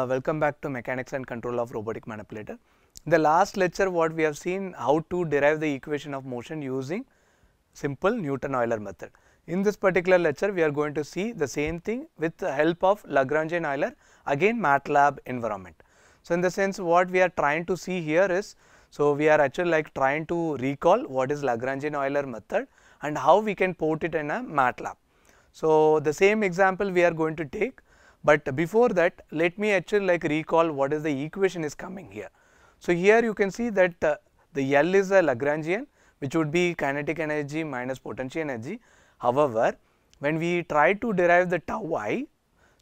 Uh, welcome back to mechanics and control of robotic manipulator. the last lecture what we have seen how to derive the equation of motion using simple Newton-Euler method. In this particular lecture we are going to see the same thing with the help of Lagrangian Euler again MATLAB environment. So, in the sense what we are trying to see here is so we are actually like trying to recall what is Lagrangian Euler method and how we can port it in a MATLAB. So, the same example we are going to take but before that let me actually like recall what is the equation is coming here. So, here you can see that uh, the L is a Lagrangian which would be kinetic energy minus potential energy. However, when we try to derive the tau i,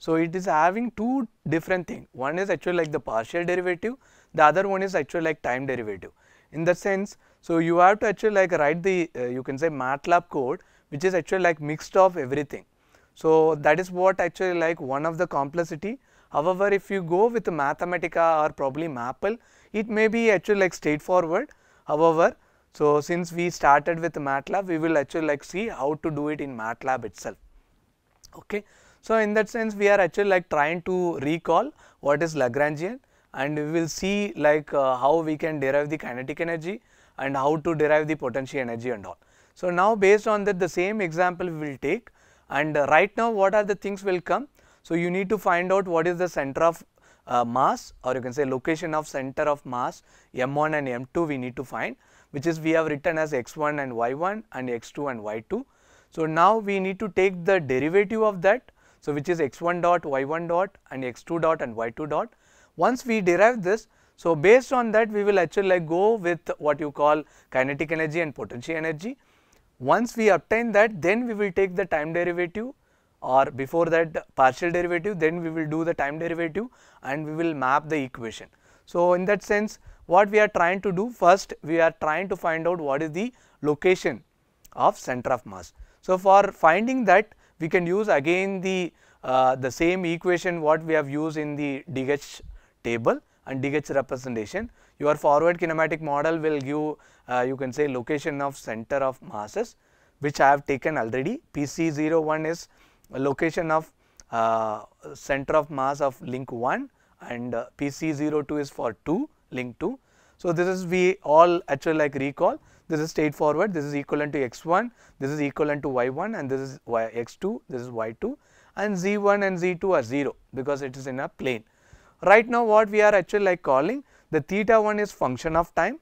so it is having two different things. One is actually like the partial derivative, the other one is actually like time derivative. In the sense, so you have to actually like write the uh, you can say MATLAB code which is actually like mixed of everything. So, that is what actually like one of the complexity. However, if you go with Mathematica or probably Maple, it may be actually like straightforward. However, so since we started with MATLAB, we will actually like see how to do it in MATLAB itself. Okay. So, in that sense we are actually like trying to recall what is Lagrangian and we will see like uh, how we can derive the kinetic energy and how to derive the potential energy and all. So, now based on that the same example we will take and uh, right now what are the things will come. So, you need to find out what is the center of uh, mass or you can say location of center of mass m1 and m2 we need to find which is we have written as x1 and y1 and x2 and y2. So, now we need to take the derivative of that. So, which is x1 dot y1 dot and x2 dot and y2 dot. Once we derive this, so based on that we will actually like go with what you call kinetic energy and potential energy once we obtain that then we will take the time derivative or before that partial derivative then we will do the time derivative and we will map the equation. So, in that sense what we are trying to do first we are trying to find out what is the location of center of mass. So, for finding that we can use again the uh, the same equation what we have used in the Digach table and Digach representation. Your forward kinematic model will give uh, you can say location of center of masses which I have taken already. PC01 is location of uh, center of mass of link 1 and uh, PC02 is for 2 link 2. So, this is we all actually like recall this is straightforward this is equivalent to x1 this is equivalent to y1 and this is y x2 this is y2 and z1 and z2 are 0 because it is in a plane. Right now what we are actually like calling the theta 1 is function of time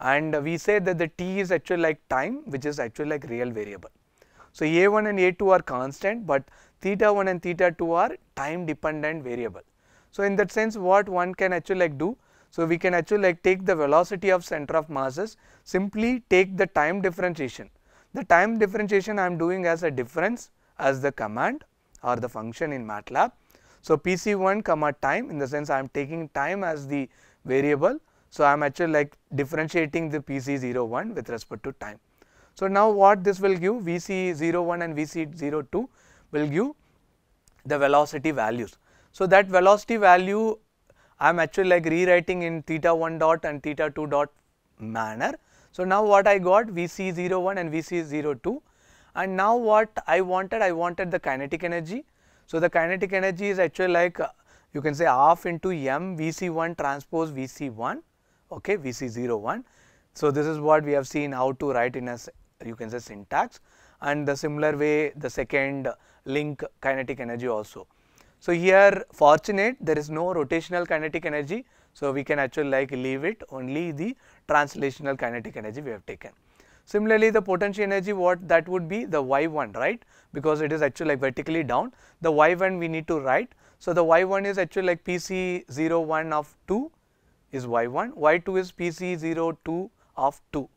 and we say that the t is actually like time which is actually like real variable. So, a1 and a2 are constant, but theta 1 and theta 2 are time dependent variable. So, in that sense what one can actually like do? So, we can actually like take the velocity of center of masses simply take the time differentiation. The time differentiation I am doing as a difference as the command or the function in MATLAB. So, PC1 comma time in the sense I am taking time as the variable. So, I am actually like differentiating the PC01 with respect to time. So, now what this will give VC01 and VC02 will give the velocity values. So, that velocity value I am actually like rewriting in theta 1 dot and theta 2 dot manner. So, now what I got Vc01 and Vc02 and now what I wanted, I wanted the kinetic energy. So, the kinetic energy is actually like you can say half into m VC1 transpose VC1, okay, VC01. So, this is what we have seen how to write in a you can say syntax and the similar way the second link kinetic energy also. So, here fortunate there is no rotational kinetic energy. So, we can actually like leave it only the translational kinetic energy we have taken. Similarly, the potential energy what that would be the y1 right because it is actually like vertically down the y1 we need to write so, the y1 is actually like PC01 of 2 is y1, y2 is PC02 of 2.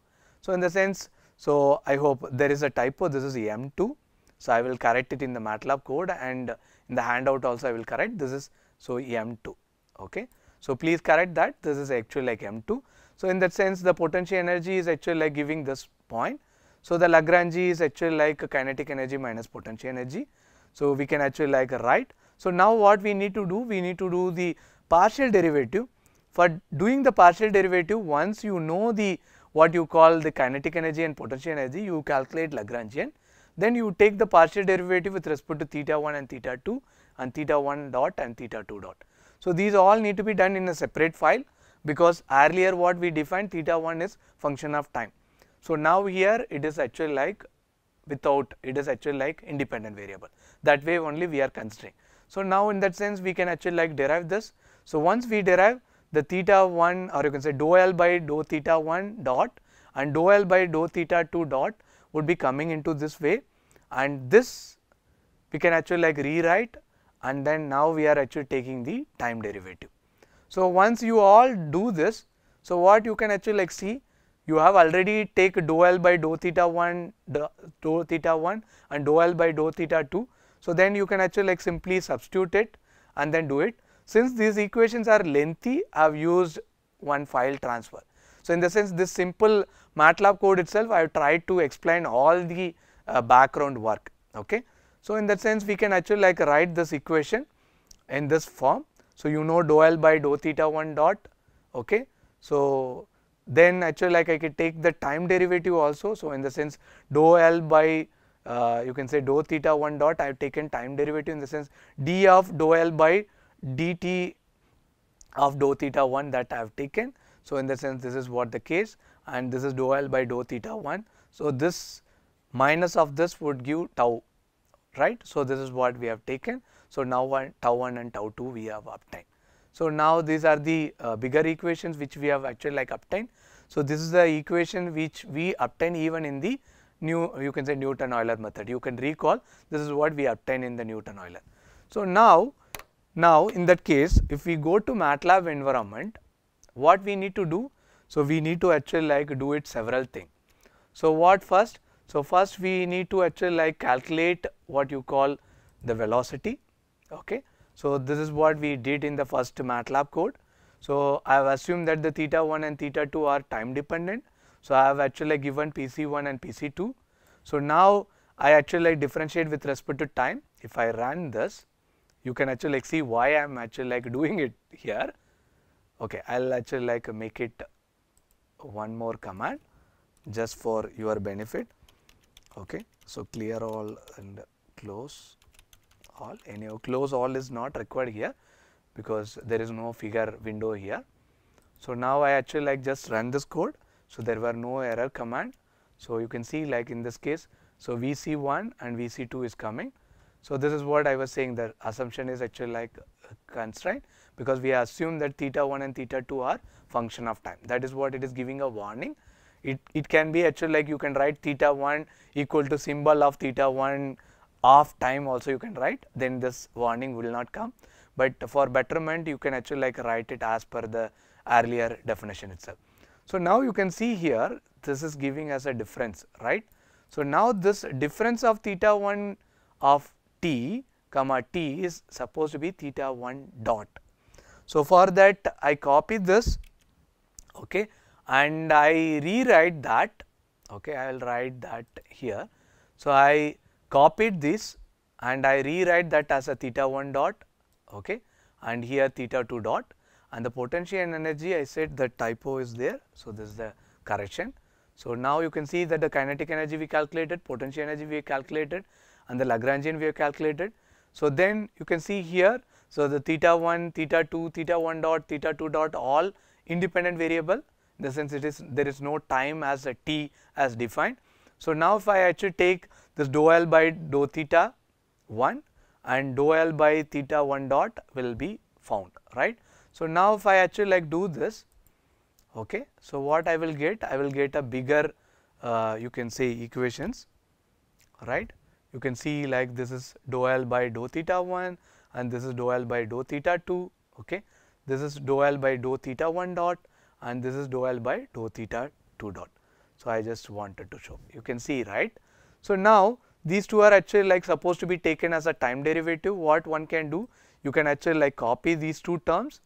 So, in the sense, so I hope there is a typo, this is EM2. So, I will correct it in the MATLAB code and in the handout also I will correct this is so EM2. Okay. So, please correct that this is actually like M2. So, in that sense the potential energy is actually like giving this point. So, the Lagrange is actually like kinetic energy minus potential energy. So, we can actually like write. So, now what we need to do? We need to do the partial derivative. For doing the partial derivative, once you know the what you call the kinetic energy and potential energy, you calculate Lagrangian. Then you take the partial derivative with respect to theta 1 and theta 2 and theta 1 dot and theta 2 dot. So, these all need to be done in a separate file because earlier what we defined theta 1 is function of time. So, now here it is actually like without it is actually like independent variable that way only we are constrained. So, now in that sense we can actually like derive this. So, once we derive the theta 1 or you can say dou L by dou theta 1 dot and dou L by dou theta 2 dot would be coming into this way and this we can actually like rewrite and then now we are actually taking the time derivative. So, once you all do this, so what you can actually like see you have already take dou L by dou theta 1 dou theta 1 and dou L by dou theta 2 so, then you can actually like simply substitute it and then do it. Since these equations are lengthy, I have used one file transfer. So, in the sense this simple MATLAB code itself I have tried to explain all the uh, background work. Okay. So, in that sense we can actually like write this equation in this form. So, you know dou L by dou theta 1 dot. Okay. So, then actually like I can take the time derivative also. So, in the sense dou L by uh, you can say dou theta 1 dot I have taken time derivative in the sense d of dou L by dt of dou theta 1 that I have taken. So, in the sense this is what the case and this is dou L by dou theta 1. So, this minus of this would give tau right. So, this is what we have taken. So, now one, tau 1 and tau 2 we have obtained. So, now these are the uh, bigger equations which we have actually like obtained. So, this is the equation which we obtain even in the new you can say Newton Euler method. You can recall this is what we obtain in the Newton Euler. So, now, now in that case if we go to MATLAB environment what we need to do? So, we need to actually like do it several things. So, what first? So, first we need to actually like calculate what you call the velocity. Okay. So, this is what we did in the first MATLAB code. So, I have assumed that the theta 1 and theta 2 are time dependent. So, I have actually given PC1 and PC2. So, now I actually differentiate with respect to time. If I run this, you can actually see why I am actually like doing it here. Okay, I will actually like make it one more command just for your benefit. Okay, so clear all and close all. Anyhow, close all is not required here because there is no figure window here. So, now I actually like just run this code so there were no error command. So you can see like in this case, so VC1 and VC2 is coming. So this is what I was saying the assumption is actually like constraint because we assume that theta 1 and theta 2 are function of time. That is what it is giving a warning. It, it can be actually like you can write theta 1 equal to symbol of theta 1 of time also you can write then this warning will not come. But for betterment you can actually like write it as per the earlier definition itself. So, now you can see here this is giving us a difference right. So, now this difference of theta 1 of t comma t is supposed to be theta 1 dot. So, for that I copy this okay and I rewrite that okay I will write that here. So, I copied this and I rewrite that as a theta 1 dot okay and here theta 2 dot and the potential and energy I said the typo is there. So, this is the correction. So, now you can see that the kinetic energy we calculated, potential energy we calculated and the Lagrangian we have calculated. So, then you can see here, so the theta 1, theta 2, theta 1 dot, theta 2 dot all independent variable in the sense it is there is no time as a t as defined. So, now if I actually take this dou L by dou theta 1 and dou L by theta 1 dot will be found right. So, now if I actually like do this, okay. So, what I will get? I will get a bigger uh, you can say equations, right. You can see like this is dou L by dou theta 1 and this is dou L by dou theta 2, okay. This is dou L by dou theta 1 dot and this is dou L by dou theta 2 dot. So, I just wanted to show you can see right. So, now these two are actually like supposed to be taken as a time derivative what one can do you can actually like copy these two terms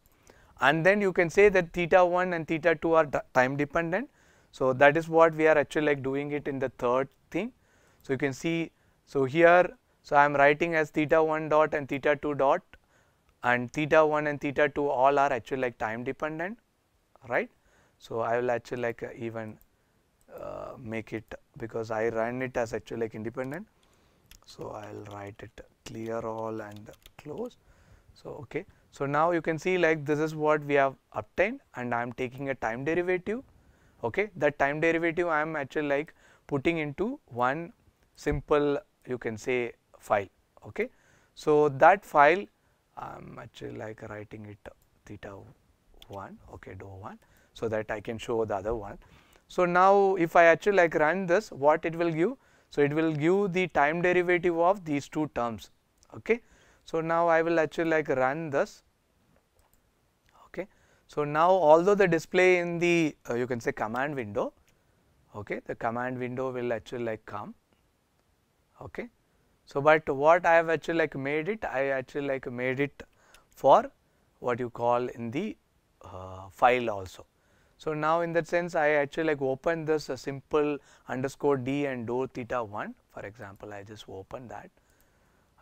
and then you can say that theta 1 and theta 2 are time dependent. So, that is what we are actually like doing it in the third thing. So, you can see, so here, so I am writing as theta 1 dot and theta 2 dot and theta 1 and theta 2 all are actually like time dependent, right. So, I will actually like even uh, make it because I ran it as actually like independent. So, I will write it clear all and close. So, okay. So now you can see like this is what we have obtained and I am taking a time derivative okay that time derivative I am actually like putting into one simple you can say file okay. So that file I am actually like writing it theta 1 okay do 1 so that I can show the other one. So now if I actually like run this what it will give so it will give the time derivative of these two terms okay. So, now I will actually like run this okay. So, now although the display in the uh, you can say command window okay the command window will actually like come okay. So, but what I have actually like made it I actually like made it for what you call in the uh, file also. So, now in that sense I actually like open this uh, simple underscore d and door theta 1 for example I just open that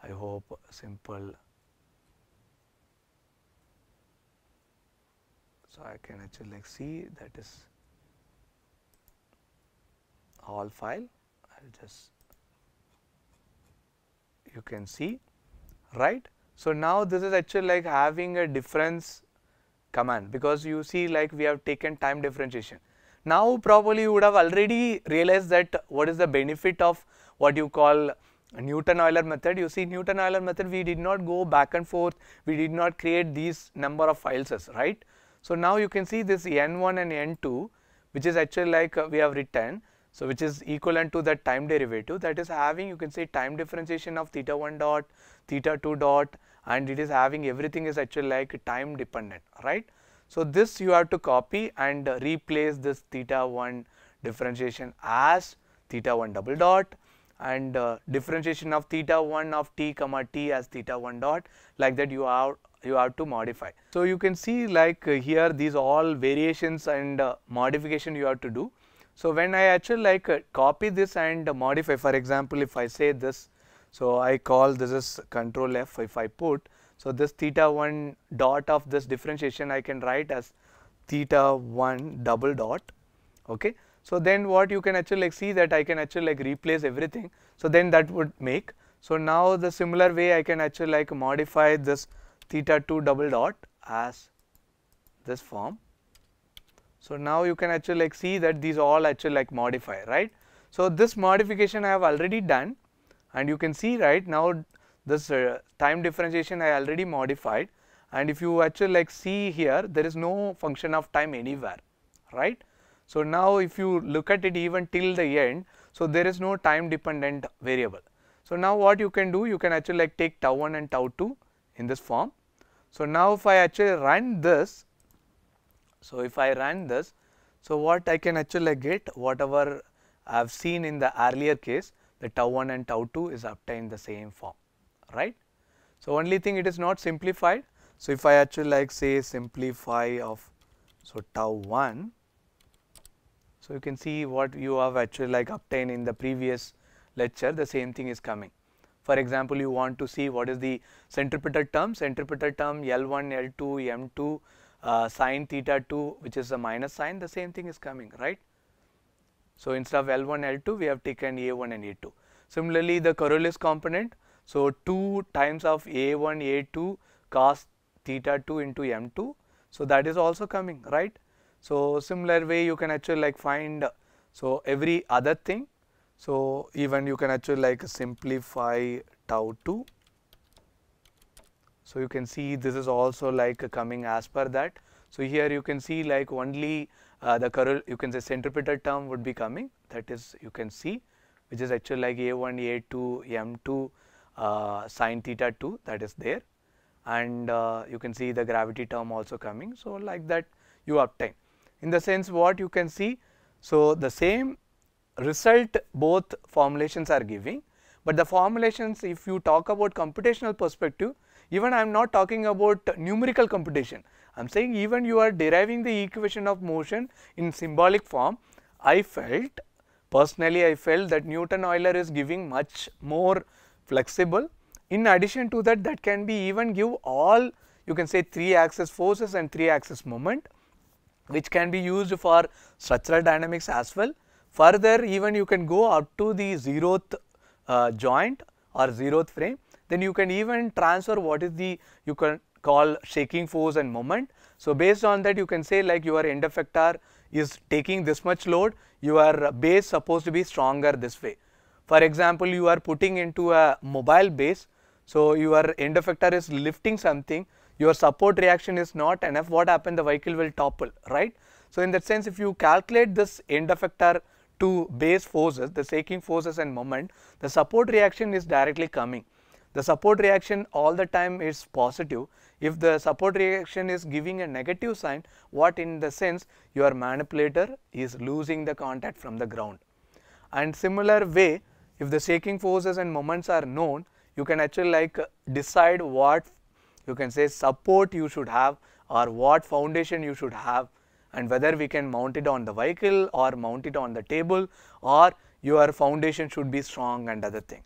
I hope simple. So I can actually like see that is all file. I will just you can see right. So now this is actually like having a difference command because you see like we have taken time differentiation. Now probably you would have already realized that what is the benefit of what you call Newton-Euler method. You see Newton-Euler method we did not go back and forth, we did not create these number of files right. So, now you can see this n1 and n2 which is actually like uh, we have written. So, which is equivalent to that time derivative that is having you can say time differentiation of theta 1 dot, theta 2 dot and it is having everything is actually like time dependent right. So, this you have to copy and replace this theta 1 differentiation as theta 1 double dot and uh, differentiation of theta 1 of t comma t as theta 1 dot like that you are you have to modify. So, you can see like uh, here these all variations and uh, modification you have to do. So, when I actually like uh, copy this and modify for example, if I say this. So, I call this is control F if I put. So, this theta 1 dot of this differentiation I can write as theta 1 double dot. Okay. So, then what you can actually like see that I can actually like replace everything. So, then that would make. So, now the similar way I can actually like modify this theta 2 double dot as this form. So, now you can actually like see that these all actually like modify right. So, this modification I have already done and you can see right now this uh, time differentiation I already modified and if you actually like see here there is no function of time anywhere right. So, now if you look at it even till the end, so there is no time dependent variable. So, now what you can do, you can actually like take tau 1 and tau 2 in this form. So, now if I actually run this, so if I run this, so what I can actually get whatever I have seen in the earlier case, the tau 1 and tau 2 is obtained the same form, right. So, only thing it is not simplified. So, if I actually like say simplify of so tau 1, so, you can see what you have actually like obtained in the previous lecture the same thing is coming. For example, you want to see what is the centripetal term, centripetal term L1, L2, M2, uh, sine theta 2 which is a minus sign the same thing is coming right. So, instead of L1, L2 we have taken A1 and A2. Similarly, the Coriolis component so 2 times of A1, A2 cos theta 2 into M2 so that is also coming right. So, similar way you can actually like find so every other thing. So, even you can actually like simplify tau 2. So, you can see this is also like coming as per that. So, here you can see like only uh, the curl you can say centripetal term would be coming that is you can see which is actually like a1 a2 m2 uh, sine theta 2 that is there and uh, you can see the gravity term also coming. So, like that you obtain in the sense what you can see. So, the same result both formulations are giving, but the formulations if you talk about computational perspective even I am not talking about numerical computation. I am saying even you are deriving the equation of motion in symbolic form. I felt personally I felt that Newton Euler is giving much more flexible. In addition to that that can be even give all you can say 3 axis forces and 3 axis moment which can be used for structural dynamics as well. Further even you can go up to the zeroth uh, joint or zeroth frame then you can even transfer what is the you can call shaking force and moment. So, based on that you can say like your end effector is taking this much load your base supposed to be stronger this way. For example, you are putting into a mobile base. So, your end effector is lifting something your support reaction is not enough, what happens the vehicle will topple, right. So, in that sense if you calculate this end effector to base forces, the shaking forces and moment, the support reaction is directly coming. The support reaction all the time is positive. If the support reaction is giving a negative sign, what in the sense your manipulator is losing the contact from the ground. And similar way, if the shaking forces and moments are known, you can actually like decide what you can say support you should have or what foundation you should have and whether we can mount it on the vehicle or mount it on the table or your foundation should be strong and other thing.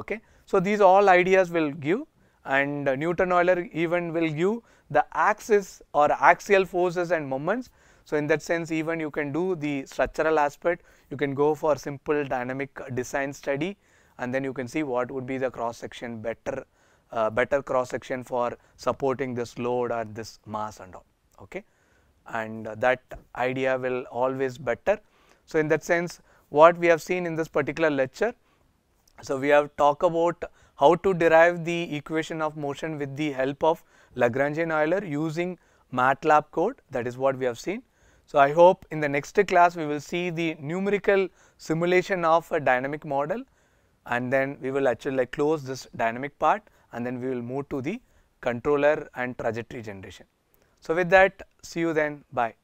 Okay. So, these all ideas will give and Newton Euler even will give the axis or axial forces and moments. So, in that sense even you can do the structural aspect, you can go for simple dynamic design study and then you can see what would be the cross section better uh, better cross section for supporting this load or this mass and all okay and uh, that idea will always better. So, in that sense what we have seen in this particular lecture. So, we have talked about how to derive the equation of motion with the help of Lagrangian Euler using MATLAB code that is what we have seen. So, I hope in the next class we will see the numerical simulation of a dynamic model and then we will actually like close this dynamic part and then we will move to the controller and trajectory generation. So, with that see you then bye.